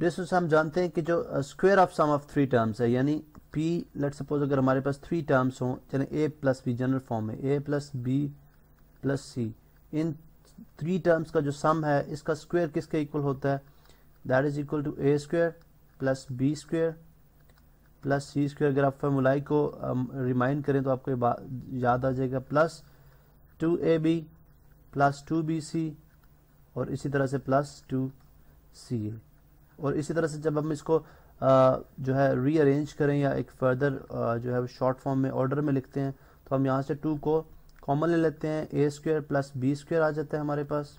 distance हम जानते हैं कि जो square of sum of three terms है यानी पी लेट सपोज अगर हमारे पास थ्री टर्म्स हों चले A plus B general form में A plus B plus C इन थ्री टर्म्स का जो सम है इसका स्क्वेयर किसके इक्वल होता है that is equal to A square plus B square plus C square अगर आप फॉर्मूलाई को रिमाइंड करें तो आपको ये याद आ जाएगा plus two A B plus two B C और इसी तरह से प्लस टू सी ए और इसी तरह से जब हम इसको जो है रीअरेंज करें या एक फर्दर जो है शॉर्ट फॉर्म में ऑर्डर में लिखते हैं तो हम यहाँ से टू को कॉमन ले लेते हैं A square plus B square आ जाता है हमारे पास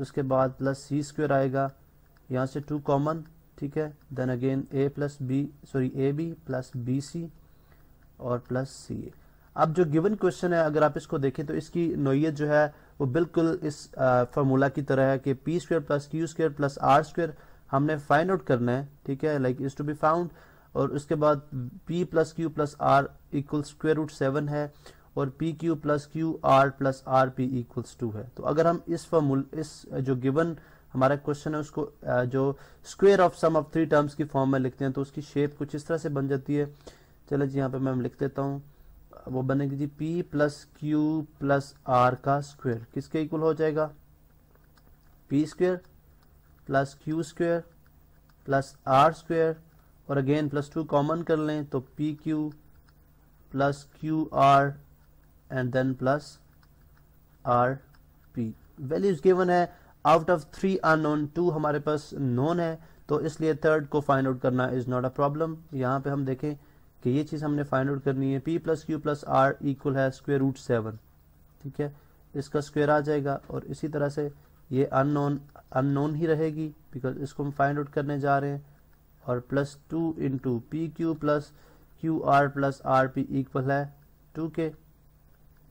उसके बाद प्लस सी स्क्वेयर आएगा यहाँ से टू कॉमन ठीक है then again A plus B sorry A B plus B C और प्लस सी ए अब जो गिवन क्वेश्चन है अगर आप इसको देखें तो इसकी नोयत जो है वो बिल्कुल इस फार्मूला की तरह है कि P square plus Q square plus R square हमने फाइंड आउट करना है ठीक है like is to be found और उसके बाद P plus Q plus R equal square root seven है और P Q plus Q R plus R P equals two है तो अगर हम इस फॉर्मूल इस uh, जो गिवन हमारा क्वेश्चन है उसको uh, जो square of sum of three terms की फॉर्म में लिखते हैं तो उसकी शेप कुछ इस तरह से बन जाती है चलो जी यहाँ पे मैं लिख देता हूँ वो बनेगी जी P plus Q plus R का स्क्वेयर किसके इक्वल हो जाएगा P square plus Q square plus R square और अगेन प्लस टू कॉमन कर लें तो P Q plus Q R and then plus R P values given है out of three unknown two हमारे पास नोन है तो इसलिए थर्ड को फाइंड आउट करना इज नॉट अ प्रॉब्लम यहां पे हम देखें कि ये चीज़ हमने फाइंड आउट करनी है P plus Q plus R equal है स्क्वेयर रूट सेवन ठीक है इसका स्क्वेयर आ जाएगा और इसी तरह से ये अननोन अननोन ही रहेगी बिकॉज इसको हम फाइंड आउट करने जा रहे हैं और plus two into P Q plus Q R plus R P equal है टू के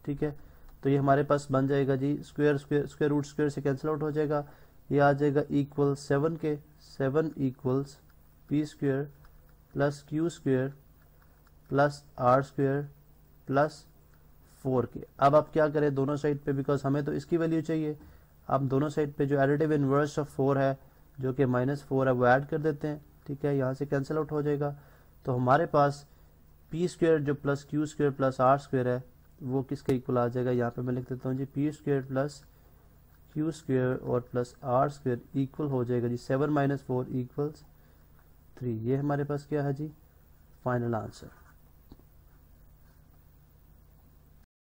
ठीक है तो ये हमारे पास बन जाएगा जी square square square root square से कैंसिल आउट हो जाएगा ये आ जाएगा इक्वल सेवन के seven equals P square plus Q square plus R square plus four के अब आप क्या करें दोनों साइड पे बिकॉज हमें तो इसकी वैल्यू चाहिए आप दोनों साइड पे जो एडिटिव इन्वर्स ऑफ फोर है जो कि माइनस फोर है वो ऐड कर देते हैं ठीक है यहाँ से कैंसिल आउट हो जाएगा तो हमारे पास पी स्क्र जो plus Q square plus R square है वो किसके इक्वल आ जाएगा यहाँ पे मैं लिख देता हूँ जी P square plus Q square और प्लस आर स्क्वेयर इक्वल हो जाएगा जी seven minus four equals three ये हमारे पास क्या है जी फाइनल आंसर